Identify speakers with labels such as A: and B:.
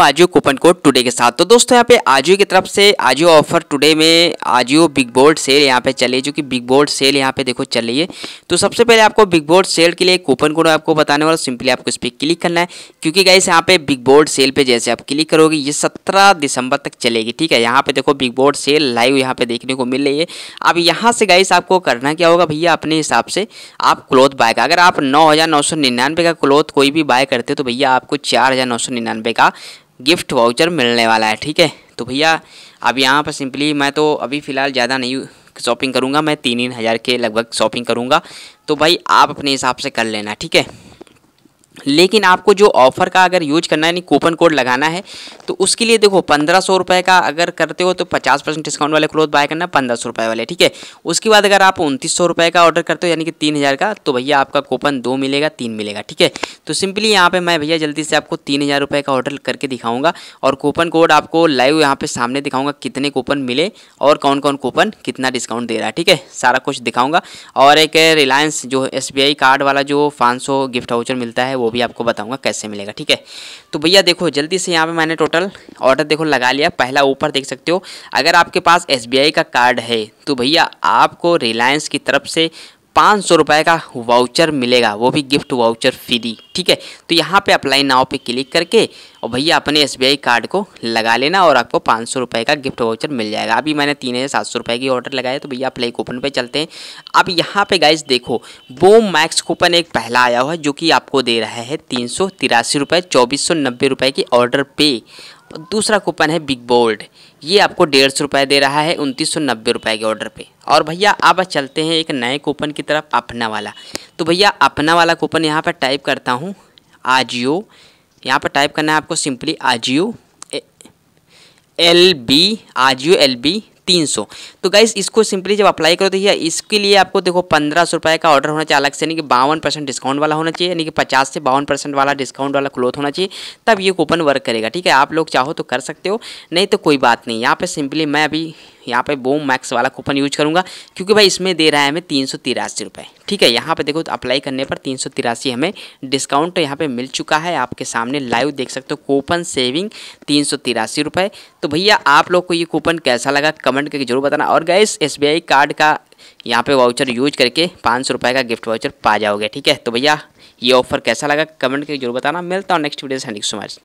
A: Ajio coupon code today के साथ तो दोस्तों यहाँ पे आजियो की तरफ से आजियो ऑफर टुडे में आजियो बिग बोर्ड सेल यहाँ पे चल रही है जो कि बिग बोर्ड सेल यहाँ पे देखो चल रही है तो सबसे पहले आपको बिग बोर्ड सेल के लिए कूपन कोड आपको बताने वाला सिंपली आपको इस पर क्लिक करना है क्योंकि गाइस यहाँ पे बिग बोर्ड सेल पे जैसे आप क्लिक करोगे ये सत्रह दिसंबर तक चलेगी ठीक है यहाँ पे देखो बिग बोर्ड सेल लाइव यहाँ पे देखने को मिल रही है अब यहाँ से गाइस आपको करना क्या होगा भैया अपने हिसाब से आप क्लोथ बाय का अगर आप नौ का क्लोथ कोई भी बाय करते हो तो भैया आपको चार का गिफ्ट वाउचर मिलने वाला है ठीक है तो भैया अब यहाँ पर सिंपली मैं तो अभी फ़िलहाल ज़्यादा नहीं शॉपिंग करूँगा मैं तीन तीन हज़ार के लगभग शॉपिंग करूँगा तो भाई आप अपने हिसाब से कर लेना ठीक है लेकिन आपको जो ऑफ़र का अगर यूज करना है यानी कूपन कोड लगाना है तो उसके लिए देखो पंद्रह सौ रुपये का अगर करते हो तो पचास परसेंट डिस्काउंट वाले क्लोथ बाय करना पंद्रह सौ रुपये वाले ठीक है उसके बाद अगर आप उनतीस सौ रुपये का ऑर्डर करते हो यानी कि तीन हज़ार का तो भैया आपका कूपन दो मिलेगा तीन मिलेगा ठीक है तो सिंपली यहाँ पर मैं भैया जल्दी से आपको तीन हज़ार रुपये का ऑर्डर करके दिखाऊँगा और कूपन कोड आपको लाइव यहाँ पर सामने दिखाऊँगा कितने कूपन मिले और कौन कौन कूपन कितना डिस्काउंट दे रहा है ठीक है सारा कुछ दिखाऊँगा और एक रिलायंस जो एस कार्ड वाला जो पाँच गिफ्ट वाउचर मिलता है वो भी आपको बताऊँगा कैसे मिलेगा ठीक है तो भैया देखो जल्दी से यहाँ पे मैंने टोटल ऑर्डर देखो लगा लिया पहला ऊपर देख सकते हो अगर आपके पास एस का कार्ड है तो भैया आपको रिलायंस की तरफ से पाँच सौ रुपये का वाउचर मिलेगा वो भी गिफ्ट वाउचर फ्री ठीक है तो यहाँ पे अप्लाई नाव पे क्लिक करके और भैया अपने एस कार्ड को लगा लेना और आपको पाँच सौ रुपये का गिफ्ट वाउचर मिल जाएगा अभी मैंने तीन हज़ार सात सौ रुपये की ऑर्डर लगाया तो भैया अप्लाई कूपन पे चलते हैं अब यहाँ पे गाइज देखो वो मैक्स कूपन एक पहला आया हुआ है जो कि आपको दे रहा है तीन सौ तिरासी रुपये चौबीस सौ नब्बे रुपये की ऑर्डर पे दूसरा कूपन है बिग बोल्ड ये आपको डेढ़ सौ रुपये दे रहा है उनतीस सौ नब्बे रुपये के ऑर्डर पे और भैया अब चलते हैं एक नए कूपन की तरफ अपना वाला तो भैया अपना वाला कूपन यहाँ पर टाइप करता हूँ आजियो यहाँ पर टाइप करना है आपको simply AJIO L B AJIO L B तीन सौ तो गाइस इसको सिंपली जब अप्लाई करो तो ये इसके लिए आपको देखो पंद्रह सौ रुपये का ऑर्डर होना चाहिए अलग से यानी कि बावन परसेंट डिस्काउंट वाला होना चाहिए यानी कि पचास से बावन परसेंट वाला डिस्काउंट वाला क्लोथ होना चाहिए तब ये कूपन वर्क करेगा ठीक है आप लोग चाहो तो कर सकते हो नहीं तो कोई बात नहीं यहाँ पर सिंपली मैं अभी यहाँ पे बोम मैक्स वाला कूपन यूज करूँगा क्योंकि भाई इसमें दे रहा है हमें तीन सौ तिरासी रुपये ठीक है यहाँ पे देखो तो अप्लाई करने पर तीन हमें डिस्काउंट यहाँ पे मिल चुका है आपके सामने लाइव देख सकते हो कूपन सेविंग तीन रुपए तो भैया आप लोग को ये कूपन कैसा लगा कमेंट करके जरूर बताना और गैस एस कार्ड का यहाँ पे वाउचर यूज करके पाँच सौ रुपये का गिफ्ट वाउचर पा जाओगे ठीक है तो भैया ये ऑफर कैसा लगा कमेंट करके जरूर बताना मिलता हूँ next video thank you so much